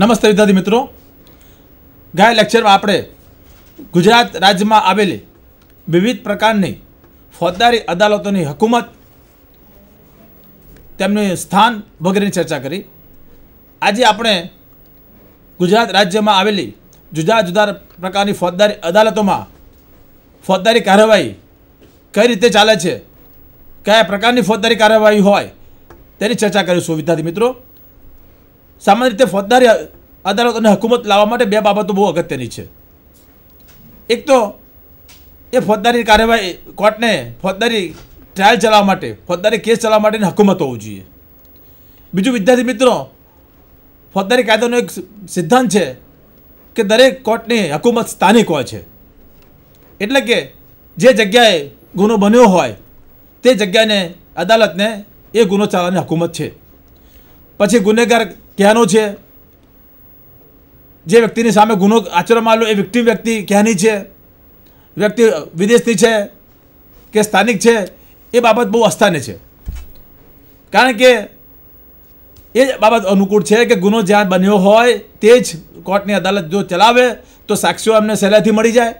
નમસ્તે વિદ્યાર્થી મિત્રો ગયા લેક્ચરમાં આપણે ગુજરાત રાજ્યમાં આવેલી વિવિધ પ્રકારની ફોજદારી અદાલતોની હકુમત તેમનું સ્થાન વગેરેની ચર્ચા કરી આજે આપણે ગુજરાત રાજ્યમાં આવેલી જુદા જુદા પ્રકારની ફોજદારી અદાલતોમાં ફોજદારી કાર્યવાહી કઈ રીતે ચાલે છે કયા પ્રકારની ફોજદારી કાર્યવાહી હોય તેની ચર્ચા કરીશું વિદ્યાર્થી મિત્રો સામાન્ય રીતે ફોજદારી અદાલત અને હકુમત લાવવા માટે બે બાબતો બહુ અગત્યની છે એક તો એ ફોજદારી કાર્યવાહી કોર્ટને ફોજદારી ટ્રાયલ ચલાવવા માટે ફોજદારી કેસ ચલાવવા માટેની હકુમત હોવું જોઈએ બીજું વિદ્યાર્થી મિત્રો ફોજદારી કાયદાનો એક સિદ્ધાંત છે કે દરેક કોર્ટની હકુમત સ્થાનિક હોય છે એટલે કે જે જગ્યાએ ગુનો બન્યો હોય તે જગ્યાને અદાલતને એ ગુનો ચાલવાની હકુમત છે પછી ગુનેગાર ક્યાંનો છે જે વ્યક્તિની સામે ગુનો આચરવામાં આવ્યો એ વિક્ટિમ વ્યક્તિ ક્યાંની છે વ્યક્તિ વિદેશની છે કે સ્થાનિક છે એ બાબત બહુ અસ્થાને છે કારણ કે એ બાબત અનુકૂળ છે કે ગુનો જ્યાં બન્યો હોય તે જ કોર્ટની અદાલત જો ચલાવે તો સાક્ષીઓ એમને સહેલાથી મળી જાય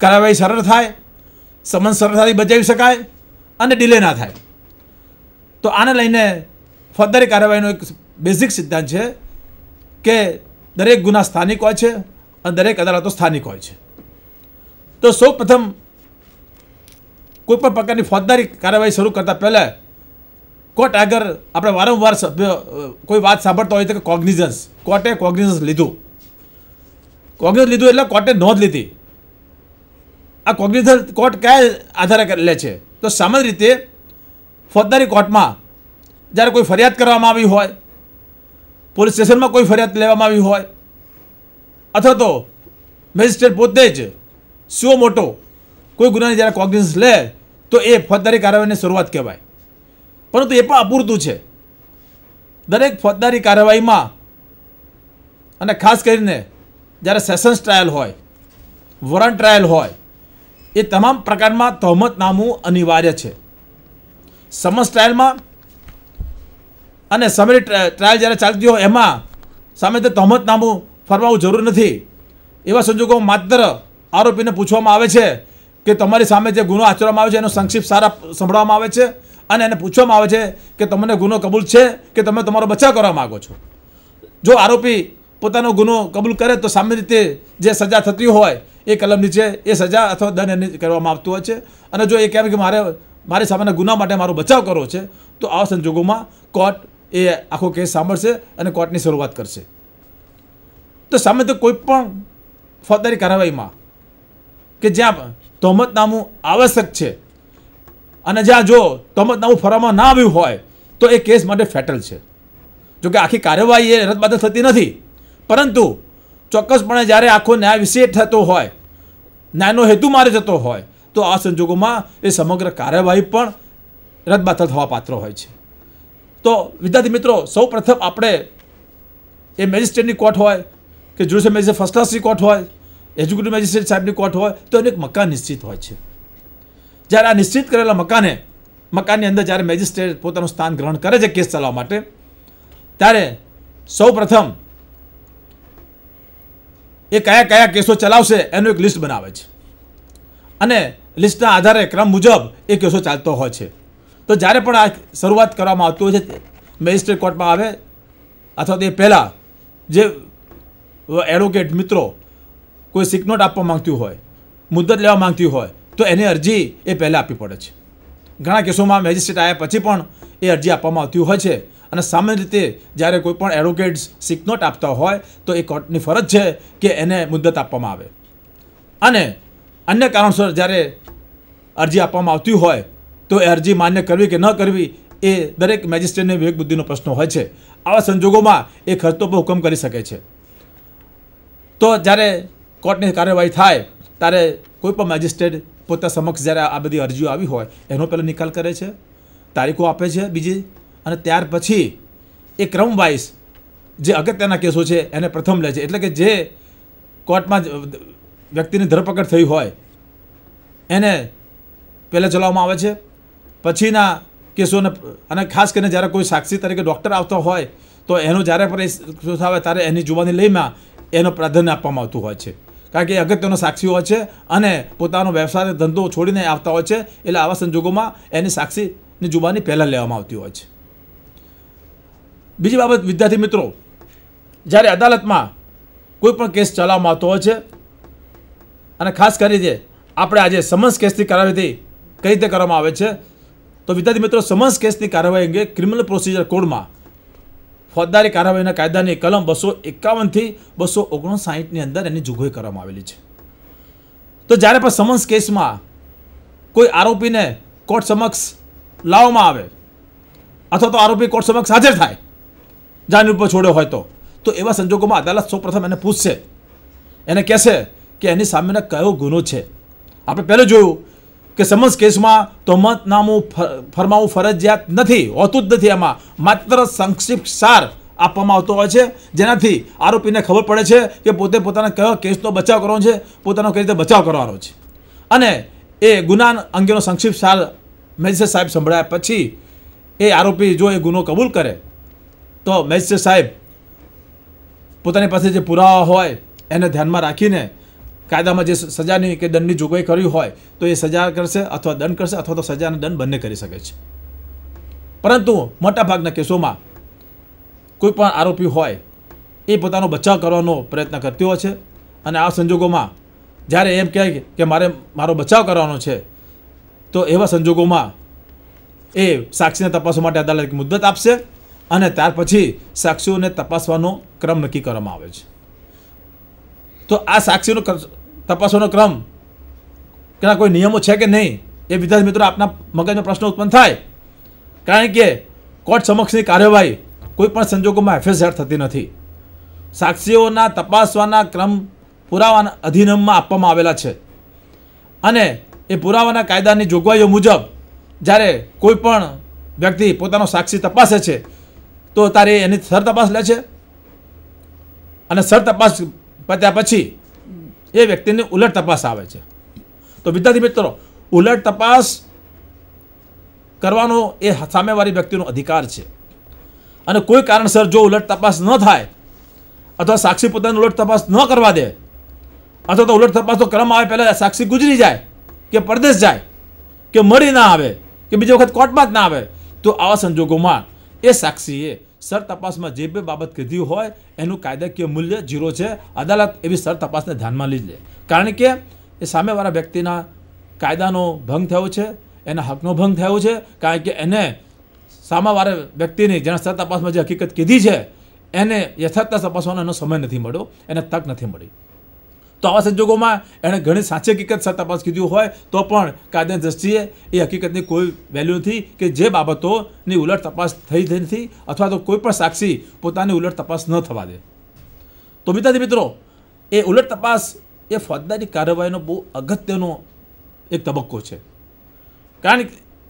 કાર્યવાહી સરળ થાય સમન્સ સરળતાથી બચાવી શકાય અને ડિલે ના થાય તો આને લઈને ફર્ધર કાર્યવાહીનો એક બેઝિક સિદ્ધાંત છે કે દરેક ગુના સ્થાનિક હોય છે અને દરેક અદાલતો સ્થાનિક હોય છે તો સૌ પ્રથમ કોઈપણ પ્રકારની ફોજદારી કાર્યવાહી શરૂ કરતાં પહેલાં કોર્ટ આગળ આપણે વારંવાર સભ્ય કોઈ વાત સાંભળતા હોય તો કે કોગ્નિઝન્સ કોર્ટે કોગ્નિઝન્સ લીધું કોગ્નિઝન્સ લીધું એટલે કોર્ટે નોંધ લીધી આ કોગ્નિઝન્સ કોર્ટ કયા આધારે લે છે તો સામાન્ય રીતે ફોજદારી કોર્ટમાં જ્યારે કોઈ ફરિયાદ કરવામાં આવી હોય પોલીસ સ્ટેશનમાં કોઈ ફરિયાદ લેવામાં આવી હોય અથવા તો મેજિસ્ટ્રેટ પોતે જ સુઓ મોટો કોઈ ગુનાની જ્યારે કોગ્નિઝન્સ લે તો એ ફોજદારી કાર્યવાહીની શરૂઆત કહેવાય પરંતુ એ પણ અપૂરતું છે દરેક ફોજદારી કાર્યવાહીમાં અને ખાસ કરીને જ્યારે સેશન્સ ટ્રાયલ હોય વોરંટ ટ્રાયલ હોય એ તમામ પ્રકારમાં તહોમતનામું અનિવાર્ય છે સમન્સ ટ્રાયલમાં અને સમરી ટ્રાયલ જ્યારે ચાલતી હોય એમાં સામે તે તહમતનામું ફરમાવું જરૂર નથી એવા સંજોગોમાં માત્ર આરોપીને પૂછવામાં આવે છે કે તમારી સામે જે ગુનો આચરવામાં આવે છે એનો સંક્ષિપ્ત સારા સંભળાવવામાં આવે છે અને એને પૂછવામાં આવે છે કે તમને ગુનો કબૂલ છે કે તમે તમારો બચાવ કરવા માગો છો જો આરોપી પોતાનો ગુનો કબૂલ કરે તો સામાન્ય રીતે જે સજા થતી હોય એ કલમ નીચે એ સજા અથવા દંડ એને કરવામાં આવતું હોય છે અને જો એ કહેવાય કે મારે મારી સામેના ગુના માટે મારો બચાવ કરવો છે તો આવા સંજોગોમાં કોર્ટ એ આખો કેસ સાંભળશે અને કોર્ટની શરૂઆત કરશે તો સામે તો કોઈ પણ ફોજદારી કાર્યવાહીમાં કે જ્યાં તોહમતનામું આવશ્યક છે અને જ્યાં જો તોહમતનામું ફરવામાં ના આવ્યું હોય તો એ કેસ માટે ફેટલ છે જો કે આખી કાર્યવાહી એ રદબાદલ થતી નથી પરંતુ ચોક્કસપણે જ્યારે આખો ન્યાય વિશે થતો હોય ન્યાયનો હેતુ મારે જતો હોય તો આ સંજોગોમાં એ સમગ્ર કાર્યવાહી પણ રદબાતલ થવા પાત્ર હોય છે તો વિદ્યાર્થી મિત્રો સૌ પ્રથમ આપણે એ મેજિસ્ટ્રેટની કોર્ટ હોય કે જ્યુડિશિયલ મેજિસ્ટ્રેટ ફર્સ્ટ ક્લાસની કોર્ટ હોય એજ્યુકેટિવ મેજિસ્ટ્રેટ સાહેબની કોર્ટ હોય તો એનું એક મકાન નિશ્ચિત હોય છે જ્યારે આ નિશ્ચિત કરેલા મકાને મકાનની અંદર જ્યારે મેજિસ્ટ્રેટ પોતાનું સ્થાન ગ્રહણ કરે છે કેસ ચલાવવા માટે ત્યારે સૌ પ્રથમ એ કયા કયા કેસો ચલાવશે એનું એક લિસ્ટ બનાવે છે અને લિસ્ટના આધારે ક્રમ મુજબ એ કેસો ચાલતો હોય છે તો જ્યારે પણ આ શરૂઆત કરવામાં આવતી હોય છે મેજિસ્ટ્રેટ કોર્ટમાં આવે અથવા તે પહેલાં જે એડવોકેટ મિત્રો કોઈ સિકનોટ આપવા માંગતું હોય મુદ્દત લેવા માંગતી હોય તો એની અરજી એ પહેલાં આપવી પડે છે ઘણા કેસોમાં મેજિસ્ટ્રેટ આવ્યા પછી પણ એ અરજી આપવામાં આવતી હોય છે અને સામાન્ય રીતે જ્યારે કોઈ પણ એડવોકેટ્સ સિકનોટ આપતા હોય તો એ કોર્ટની ફરજ છે કે એને મુદ્દત આપવામાં આવે અને અન્ય કારણસર જ્યારે અરજી આપવામાં આવતી હોય તો એ અરજી માન્ય કરવી કે ન કરવી એ દરેક મેજિસ્ટ્રેટને વિવેકબુદ્ધિનો પ્રશ્ન હોય છે આવા સંજોગોમાં એ ખર્ચો પર હુકમ કરી શકે છે તો જ્યારે કોર્ટની કાર્યવાહી થાય ત્યારે કોઈ પણ મેજિસ્ટ્રેટ પોતા સમક્ષ જ્યારે આ બધી અરજીઓ આવી હોય એનો પહેલો નિકાલ કરે છે તારીખો આપે છે બીજી અને ત્યાર પછી એ ક્રમ જે અગત્યના કેસો છે એને પ્રથમ લે છે એટલે કે જે કોર્ટમાં વ્યક્તિની ધરપકડ થઈ હોય એને પહેલાં ચલાવવામાં આવે છે પછીના કેસોને અને ખાસ કરીને જ્યારે કોઈ સાક્ષી તરીકે ડૉક્ટર આવતો હોય તો એનો જ્યારે પણ એ થાય ત્યારે એની જુબાની લઈમાં એનો પ્રાધાન્ય આપવામાં આવતું હોય છે કારણ કે એ અગત્યનો સાક્ષી હોય છે અને પોતાનો વ્યવસાય ધંધો છોડીને આવતા હોય છે એટલે આવા સંજોગોમાં એની સાક્ષીની જુબાની પહેલાં લેવામાં આવતી હોય છે બીજી બાબત વિદ્યાર્થી મિત્રો જ્યારે અદાલતમાં કોઈ પણ કેસ ચલાવવામાં આવતો હોય છે અને ખાસ કરીને આપણે આજે સમન્સ કેસથી કરાવી હતી કઈ રીતે કરવામાં આવે છે તો વિદ્યાર્થી મિત્રો સમન્સ કેસની કાર્યવાહી અંગે ક્રિમિનલ પ્રોસિજર કોડમાં ફોજદારી કાર્યવાહીના કાયદાની કલમ બસો એકાવનથી બસો ઓગણસાઠની અંદર એની જોગવાઈ કરવામાં આવેલી છે તો જ્યારે પણ સમન્સ કેસમાં કોઈ આરોપીને કોર્ટ સમક્ષ લાવવામાં આવે અથવા તો આરોપી કોર્ટ સમક્ષ હાજર થાય જામીન ઉપર છોડ્યો હોય તો તો એવા સંજોગોમાં અદાલત સૌપ્રથમ એને પૂછશે એને કહેશે કે એની સામેના કયો ગુનો છે આપણે પહેલું જોયું કે સમન્સ કેસમાં તોમતનામું ફરમાવું ફરજિયાત નથી હોતું જ નથી એમાં માત્ર સંક્ષિપ્ત સાર આપવામાં આવતો હોય છે જેનાથી આરોપીને ખબર પડે છે કે પોતે પોતાના કયો કેસનો બચાવ કરવાનો છે પોતાનો કઈ રીતે બચાવ કરવાનો છે અને એ ગુના અંગેનો સંક્ષિપ્ત સાર મેજિસ્ટ્રેટ સાહેબ સંભળાયા પછી એ આરોપી જો એ ગુનો કબૂલ કરે તો મેજિસ્ટ્રેટ સાહેબ પોતાની પાસે જે પુરાવા હોય એને ધ્યાનમાં રાખીને કાયદામાં જે સજાની કે દંડની જોગવાઈ કરી હોય તો એ સજા કરશે અથવા દંડ કરશે અથવા તો સજાના દંડ બંને કરી શકે છે પરંતુ મોટાભાગના કેસોમાં કોઈ પણ આરોપી હોય એ પોતાનો બચાવ કરવાનો પ્રયત્ન કરતો હોય છે અને આ સંજોગોમાં જ્યારે એમ કહે કે મારે મારો બચાવ કરવાનો છે તો એવા સંજોગોમાં એ સાક્ષીને તપાસવા માટે અદાલત મુદ્દત આપશે અને ત્યાર પછી સાક્ષીઓને તપાસવાનો ક્રમ નક્કી કરવામાં આવે છે તો આ સાક્ષીનો તપાસવાનો ક્રમ કે કોઈ નિયમો છે કે નહીં એ વિદ્યાર્થી મિત્રો આપના મગજનો પ્રશ્ન ઉત્પન્ન થાય કારણ કે કોર્ટ સમક્ષની કાર્યવાહી કોઈ પણ સંજોગોમાં એફએસઆર થતી નથી સાક્ષીઓના તપાસવાના ક્રમ પુરાવાના અધિનિયમમાં આપવામાં આવેલા છે અને એ પુરાવાના કાયદાની જોગવાઈઓ મુજબ જ્યારે કોઈ પણ વ્યક્તિ પોતાનો સાક્ષી તપાસે છે તો તારે એની સર તપાસ લે છે અને સર તપાસ પત્યા પછી એ વ્યક્તિની ઉલટ તપાસ આવે છે તો વિદ્યાર્થી મિત્રો ઉલટ તપાસ કરવાનો એ સામેવાળી વ્યક્તિનો અધિકાર છે અને કોઈ કારણસર જો ઉલટ તપાસ ન થાય અથવા સાક્ષી પોતાની ઉલટ તપાસ ન કરવા દે અથવા તો ઉલટ તપાસ તો ક્રમ આવે પહેલાં સાક્ષી ગુજરી જાય કે પરદેશ જાય કે મળી ના આવે કે બીજી વખત કોર્ટમાં જ ના આવે તો આવા સંજોગોમાં એ સાક્ષીએ સર તપાસમાં જે બે બાબત કીધી હોય એનું કાયદાકીય મૂલ્ય ઝીરો છે અદાલત એવી સર તપાસને ધ્યાનમાં લઈ લે કારણ કે એ સામેવાળા વ્યક્તિના કાયદાનો ભંગ થયો છે એના હકનો ભંગ થયો છે કારણ કે એને સામાવાળા વ્યક્તિની જેણે સર તપાસમાં જે હકીકત કીધી છે એને યથાર્થતા તપાસવાનો એનો સમય નથી મળ્યો એને તક નથી મળી તો આવા સંજોગોમાં એણે ઘણી સાચી હકીકત તપાસ કીધી હોય તો પણ કાયદાની દ્રષ્ટિએ એ હકીકતની કોઈ વેલ્યુ નથી કે જે બાબતોની ઉલટ તપાસ થઈ થઈ નથી અથવા તો કોઈ પણ સાક્ષી પોતાની ઉલટ તપાસ ન થવા દે તો વિદ્યાર્થી મિત્રો એ ઉલટ તપાસ એ ફોજદારી કાર્યવાહીનો બહુ અગત્યનો એક તબક્કો છે કારણ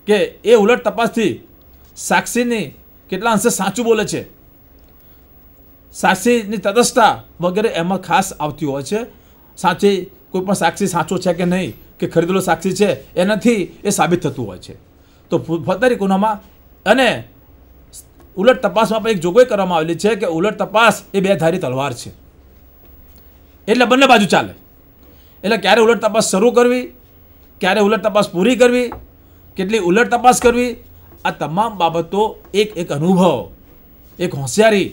કે એ ઉલટ તપાસથી સાક્ષીની કેટલા અંશે સાચું બોલે છે સાક્ષીની તટસ્થતા વગેરે એમાં ખાસ આવતી હોય છે સાચી કોઈ પણ સાક્ષી સાચો છે કે નહીં કે ખરીદેલો સાક્ષી છે એનાથી એ સાબિત થતું હોય છે તો ફતરી ગુનામાં અને ઉલટ તપાસમાં પણ એક જોગવાઈ કરવામાં આવેલી છે કે ઉલટ તપાસ એ બે ધારી તલવાર છે એટલે બંને બાજુ ચાલે એટલે ક્યારે ઉલટ તપાસ શરૂ કરવી ક્યારે ઉલટ તપાસ પૂરી કરવી કેટલી ઉલટ તપાસ કરવી આ તમામ બાબતો એક એક અનુભવ એક હોશિયારી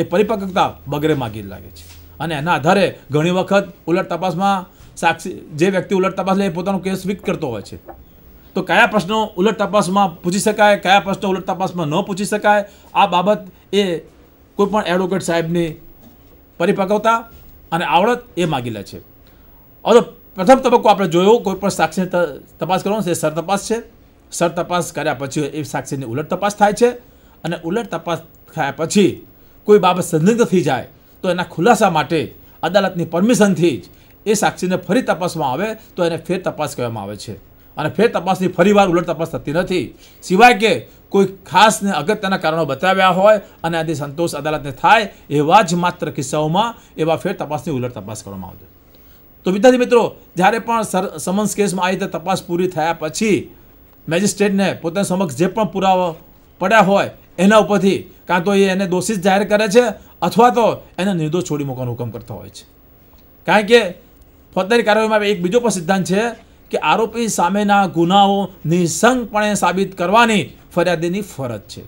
એ પરિપક્વતા વગેરે માગી લાગે છે અને એના આધારે ઘણી વખત ઉલટ તપાસમાં સાક્ષી જે વ્યક્તિ ઉલટ તપાસ લે એ પોતાનો કેસ વિક કરતો હોય છે તો કયા પ્રશ્નો ઉલટ તપાસમાં પૂછી શકાય કયા પ્રશ્નો ઉલટ તપાસમાં ન પૂછી શકાય આ બાબત એ કોઈપણ એડવોકેટ સાહેબની પરિપક્વતા અને આવડત એ માગી લે છે હવે પ્રથમ તબક્કો આપણે જોયો કોઈપણ સાક્ષીની તપાસ કરવાનો છે સર તપાસ છે સર તપાસ કર્યા પછી એ સાક્ષીની ઉલટ તપાસ થાય છે અને ઉલટ તપાસ થયા પછી કોઈ બાબત સંદિગ્ધ થઈ જાય તો એના ખુલાસા માટે અદાલતની પરમિશનથી જ એ સાક્ષીને ફરી તપાસમાં આવે તો એને ફેર તપાસ કહેવામાં આવે છે અને ફેર તપાસની ફરીવાર ઉલટ તપાસ થતી નથી સિવાય કે કોઈ ખાસને અગત્યના કારણો બતાવ્યા હોય અને આથી સંતોષ અદાલતને થાય એવા જ માત્ર કિસ્સાઓમાં એવા ફેર તપાસની ઉલટ તપાસ કરવામાં આવશે તો વિદ્યાર્થી મિત્રો જ્યારે પણ સર સમન્સ કેસમાં આવી રીતે તપાસ પૂરી થયા પછી મેજિસ્ટ્રેટને પોતાના સમક્ષ જે પણ પુરાવા પડ્યા હોય એના ઉપરથી કાં તો એ એને દોષિત જાહેર કરે છે અથવા તો એને નિર્દોષ છોડી મૂકવાનો હુકમ કરતો હોય છે કારણ કે ફોજદારી કાર્યવાહીમાં એક બીજો પણ સિદ્ધાંત છે કે આરોપી સામેના ગુનાઓ નિસંગપણે સાબિત કરવાની ફરિયાદીની ફરજ છે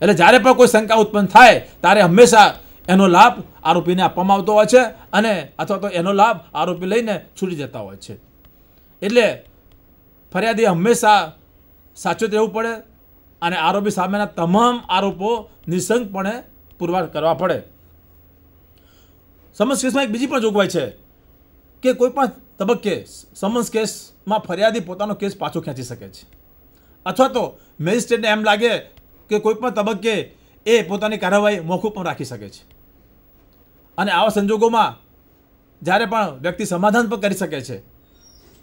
એટલે જ્યારે પણ કોઈ શંકા ઉત્પન્ન થાય ત્યારે હંમેશા એનો લાભ આરોપીને આપવામાં આવતો હોય છે અને અથવા તો એનો લાભ આરોપી લઈને છૂટી જતા હોય છે એટલે ફરિયાદી હંમેશા સાચો રહેવું પડે અને આરોપી સામેના તમામ આરોપો નિસંગપણે પુરવાર કરવા પડે સમન્સ કેસમાં એક બીજી પણ જોગવાઈ છે કે કોઈપણ તબક્કે સમન્સ કેસમાં ફરિયાદી પોતાનો કેસ પાછો ખેંચી શકે છે અથવા તો મેજિસ્ટ્રેટને એમ લાગે કે કોઈપણ તબક્કે એ પોતાની કાર્યવાહી મોકૂફ પણ રાખી શકે છે અને આવા સંજોગોમાં જ્યારે પણ વ્યક્તિ સમાધાન પણ કરી શકે છે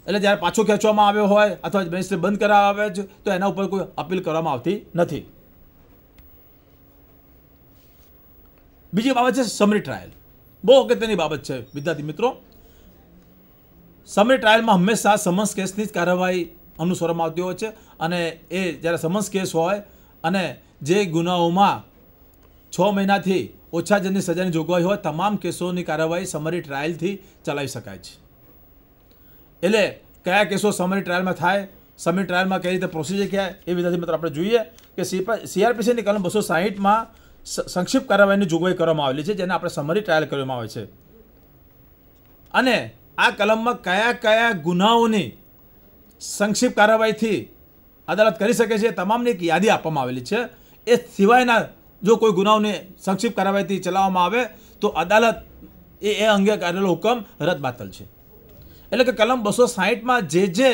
એટલે જ્યારે પાછો ખેંચવામાં આવ્યો હોય અથવા મેજિસ્ટ્રેટ બંધ કરાવવા આવે છે તો એના ઉપર કોઈ અપીલ કરવામાં આવતી નથી બીજી બાબત છે સમરી ટ્રાયલ બહુ અગત્યની બાબત છે વિદ્યાર્થી મિત્રો સમરી ટ્રાયલમાં હંમેશા સમન્સ કેસની જ કાર્યવાહી અનુસરવામાં આવતી હોય છે અને એ જ્યારે સમન્સ કેસ હોય અને જે ગુનાઓમાં છ મહિનાથી ઓછા જનની સજાની જોગવાઈ હોય તમામ કેસોની કાર્યવાહી સમરી ટ્રાયલથી ચલાવી શકાય છે એટલે કયા કેસો સમરી ટ્રાયલમાં થાય સમરી ટ્રાયલમાં કઈ રીતે પ્રોસિજર ક્યાં એ વિદ્યાર્થી મિત્રો આપણે જોઈએ કે સીઆરપીસીની કલમ બસો સાહીઠમાં સંક્ષિપ્ત કાર્યવાહીની જોગવાઈ કરવામાં આવેલી છે જેને આપણે સમરી ટ્રાયલ કરવામાં આવે છે અને આ કલમમાં કયા કયા ગુનાઓની સંક્ષિપ્ત કાર્યવાહીથી અદાલત કરી શકે છે તમામની એક યાદી આપવામાં આવેલી છે એ સિવાયના જો કોઈ ગુનાઓને સંક્ષિપ્ત કાર્યવાહીથી ચલાવવામાં આવે તો અદાલત એ એ અંગે કાઢેલો હુકમ રદ બાતલ છે એટલે કે કલમ બસો સાહીઠમાં જે જે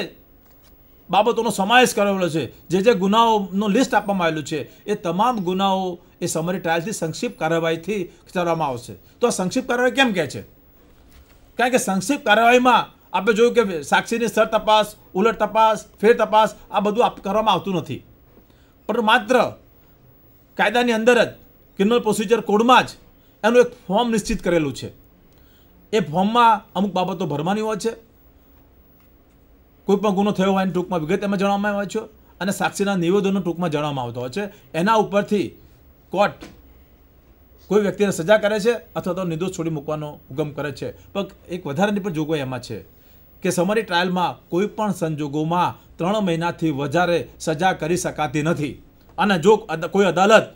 બાબતોનો સમાવેશ કરાવેલો છે જે જે ગુનાઓનો લિસ્ટ આપવામાં આવેલું છે એ તમામ ગુનાઓ એ સમરી ટ્રાયલથી સંક્ષિપ્ત કાર્યવાહીથી કરવામાં આવશે તો આ સંક્ષિપ્ત કાર્યવાહી કેમ કહે છે કારણ કે સંક્ષિપ્ત કાર્યવાહીમાં આપણે જોયું કે સાક્ષીની સર તપાસ ઉલટ તપાસ ફેર તપાસ આ બધું કરવામાં આવતું નથી પણ માત્ર કાયદાની અંદર જ ક્રિમિનલ પ્રોસિજર કોડમાં જ એનું એક ફોર્મ નિશ્ચિત કરેલું છે એ ફોર્મમાં અમુક બાબતો ભરવાની હોય છે કોઈ પણ ગુનો થયો હોય એની ટૂંકમાં વિગત એમાં જણાવવામાં આવે છે અને સાક્ષીના નિવેદનો ટૂંકમાં જણાવવામાં આવતો હોય છે એના ઉપરથી કોર્ટ કોઈ વ્યક્તિને સજા કરે છે અથવા તો નિર્દોષ છોડી મૂકવાનો હુકમ કરે છે પણ એક વધારાની પણ જોગવાઈ એમાં છે કે સમરી ટ્રાયલમાં કોઈ પણ સંજોગોમાં ત્રણ મહિનાથી વધારે સજા કરી શકાતી નથી અને જો કોઈ અદાલત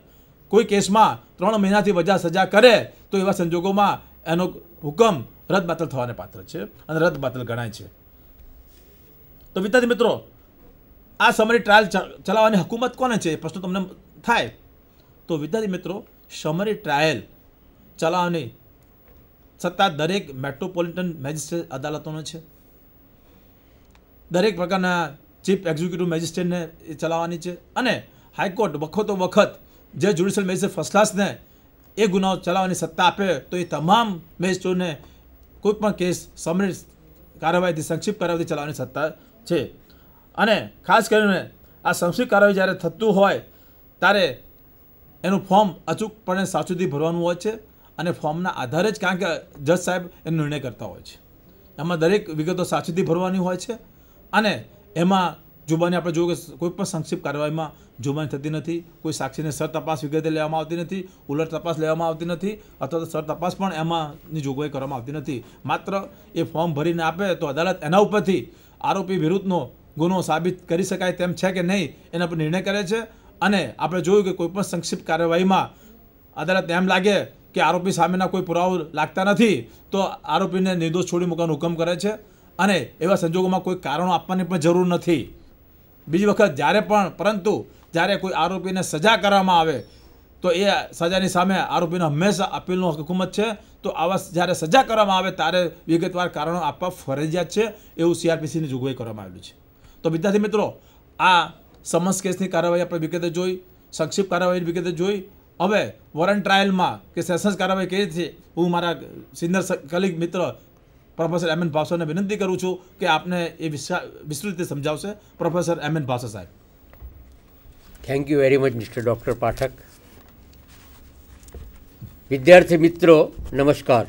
કોઈ કેસમાં ત્રણ મહિનાથી વધારે સજા કરે તો એવા સંજોગોમાં એનો હુકમ રદ બાતલ થવાને પાત્ર છે અને રદબાતલ ગણાય છે તો વિદ્યાર્થી મિત્રો આ સમરી ટ્રાયલ ચલાવવાની હકુમત કોને છે પ્રશ્ન તમને થાય તો વિદ્યાર્થી મિત્રો સમરી ટ્રાયલ ચલાવવાની સત્તા દરેક મેટ્રોપોલિટન મેજિસ્ટ્રેટ અદાલતોનો છે દરેક પ્રકારના ચીફ એક્ઝિક્યુટિવ મેજિસ્ટ્રેટને એ ચલાવવાની છે અને હાઈકોર્ટ વખતો વખત જે જ્યુડિશિયલ મેજિસ્ટ્રેટ ફર્સ્ટ ક્લાસને એ ગુનાઓ ચલાવવાની સત્તા આપે તો એ તમામ મેજિસ્ટ્રેટોને કોઈપણ કેસ સમરી કાર્યવાહીથી સંક્ષિપ્ત કાર્યવાહીથી ચલાવવાની સત્તા છે અને ખાસ કરીને આ સંસ્થિત કાર્યવાહી જ્યારે થતું હોય ત્યારે એનું ફોર્મ અચૂકપણે સાચુંથી ભરવાનું હોય છે અને ફોર્મના આધારે જ કારણ કે જજ સાહેબ એનો નિર્ણય કરતા હોય છે એમાં દરેક વિગતો સાચીથી ભરવાની હોય છે અને એમાં જુબાની આપણે જોયું કે કોઈ પણ સંક્ષિપ્ત કાર્યવાહીમાં જુબાની થતી નથી કોઈ સાક્ષીને સર તપાસ વિગતે લેવામાં આવતી નથી ઉલટ તપાસ લેવામાં આવતી નથી અથવા તો સર તપાસ પણ એમાંની જોગવાઈ કરવામાં આવતી નથી માત્ર એ ફોર્મ ભરીને આપે તો અદાલત એના ઉપરથી આરોપી વિરુદ્ધનો ગુનો સાબિત કરી શકાય તેમ છે કે નહીં એના પર નિર્ણય કરે છે અને આપણે જોયું કે કોઈપણ સંક્ષિપ્ત કાર્યવાહીમાં અદાલત એમ લાગે કે આરોપી સામેના કોઈ પુરાવો લાગતા નથી તો આરોપીને નિર્દોષ છોડી મૂકવાનો હુકમ કરે છે અને એવા સંજોગોમાં કોઈ કારણો આપવાની પણ જરૂર નથી બીજી વખત જ્યારે પણ પરંતુ જ્યારે કોઈ આરોપીને સજા કરવામાં આવે તો એ સજાની સામે આરોપીનો હંમેશા અપીલનો હકુમત છે તો આવા જ્યારે સજા કરવામાં આવે ત્યારે વિગતવાર કારણો આપવા ફરજિયાત છે એવું સીઆરપીસીની જોગવાઈ કરવામાં આવેલી છે તો વિદ્યાર્થી મિત્રો આ સમન્સ કેસની કાર્યવાહી આપણે વિગતે જોઈ સંક્ષિપ્ત કાર્યવાહીની વિગતે જોઈ હવે વોરંટ ટ્રાયલમાં કે સેશન્સ કાર્યવાહી કેવી રીતે હું મારા સિનિયર કલીગ મિત્ર પ્રોફેસર એમ એન ભાવસાને વિનંતી કરું છું કે આપને એ વિસ્તૃત રીતે સમજાવશે પ્રોફેસર એમ એન ભાવસા સાહેબ thank you very much mister doctor Pathak વિદ્યાર્થી મિત્રો નમસ્કાર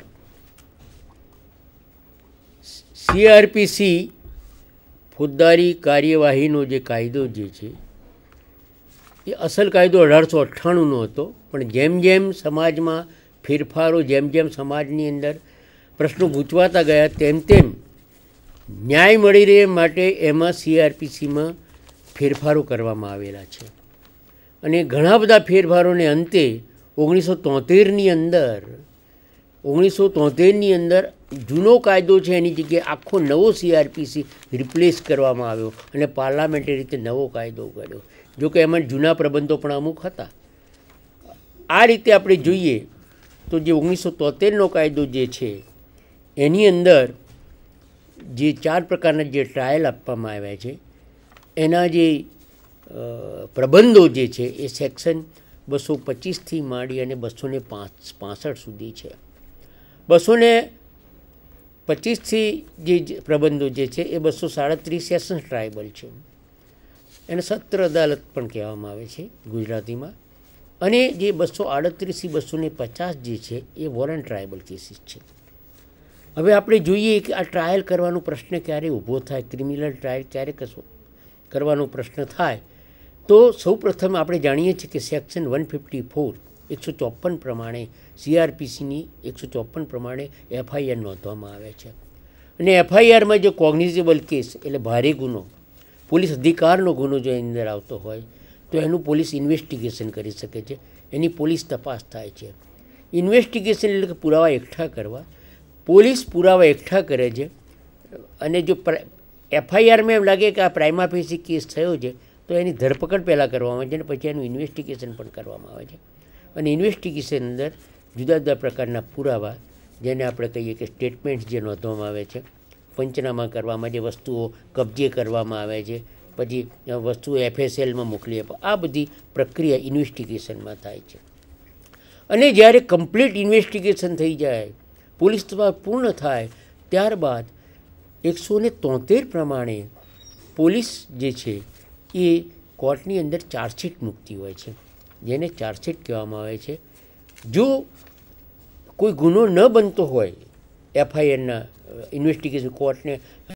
સીઆરપીસી ફોજદારી કાર્યવાહીનો જે કાયદો જે છે એ અસલ કાયદો અઢારસો અઠ્ઠાણુંનો હતો પણ જેમ જેમ સમાજમાં ફેરફારો જેમ જેમ સમાજની અંદર પ્રશ્નો ગૂંચવાતા ગયા તેમ તેમ ન્યાય મળી રહે માટે એમાં સીઆરપીસીમાં ફેરફારો કરવામાં આવેલા છે અને ઘણા બધા ફેરફારોને અંતે ઓગણીસો તોતેરની અંદર ઓગણીસો તોતેરની અંદર જૂનો કાયદો છે એની જગ્યાએ આખો નવો સીઆરપીસી રિપ્લેસ કરવામાં આવ્યો અને પાર્લામેન્ટરી રીતે નવો કાયદો કર્યો જોકે એમાં જૂના પ્રબંધો પણ અમુક હતા આ રીતે આપણે જોઈએ તો જે ઓગણીસો તોતેરનો કાયદો જે છે એની અંદર જે ચાર પ્રકારના જે ટ્રાયલ આપવામાં આવ્યા છે એના જે પ્રબંધો જે છે એ સેક્શન બસો પચીસથી માંડી અને બસોને પાંચ પાસઠ સુધી છે બસોને પચીસથી જે પ્રબંધો જે છે એ બસો સાડત્રીસ સેશન્સ ટ્રાયબલ છે એને સત્ર અદાલત પણ કહેવામાં આવે છે ગુજરાતીમાં અને જે બસો આડત્રીસથી બસોને પચાસ જે છે એ વોરન ટ્રાયબલ કેસીસ છે હવે આપણે જોઈએ કે આ ટ્રાયલ કરવાનો પ્રશ્ન ક્યારે ઊભો થાય ક્રિમિનલ ટ્રાયલ ક્યારે કશો કરવાનો પ્રશ્ન થાય તો સૌ પ્રથમ આપણે જાણીએ છીએ કે સેક્શન વન ફિફ્ટી ફોર એકસો ચોપન પ્રમાણે સીઆરપીસીની એકસો ચોપન પ્રમાણે એફઆઈઆર નોંધવામાં આવે છે અને એફઆઈઆરમાં જે કોગ્નિઝેબલ કેસ એટલે ભારે ગુનો પોલીસ અધિકારનો ગુનો જો એની અંદર આવતો હોય તો એનું પોલીસ ઇન્વેસ્ટિગેશન કરી શકે છે એની પોલીસ તપાસ થાય છે ઇન્વેસ્ટિગેશન એટલે કે પુરાવા એકઠા કરવા પોલીસ પુરાવા એકઠા કરે છે અને જો એફઆઈઆરમાં એમ લાગે કે આ પ્રાઇમાફેસી કેસ થયો છે તો એની ધરપકડ પહેલાં કરવામાં આવે છે અને પછી એનું ઇન્વેસ્ટિગેશન પણ કરવામાં આવે છે અને ઇન્વેસ્ટિગેશન અંદર જુદા જુદા પ્રકારના પુરાવા જેને આપણે કહીએ કે સ્ટેટમેન્ટ્સ જે નોંધવામાં આવે છે પંચનામા કરવામાં જે વસ્તુઓ કબજે કરવામાં આવે છે પછી વસ્તુ એફએસએલમાં મોકલી આપો આ બધી પ્રક્રિયા ઇન્વેસ્ટિગેશનમાં થાય છે અને જ્યારે કમ્પ્લીટ ઇન્વેસ્ટિગેશન થઈ જાય પોલીસ તપાસ પૂર્ણ થાય ત્યારબાદ એકસો ને તોતેર પ્રમાણે પોલીસ જે છે એ કોર્ટની અંદર ચાર્જશીટ મૂકતી હોય છે જેને ચાર્જશીટ કહેવામાં આવે છે જો કોઈ ગુનો ન બનતો હોય એફઆઈઆરના ઇન્વેસ્ટિગેશન કોર્ટને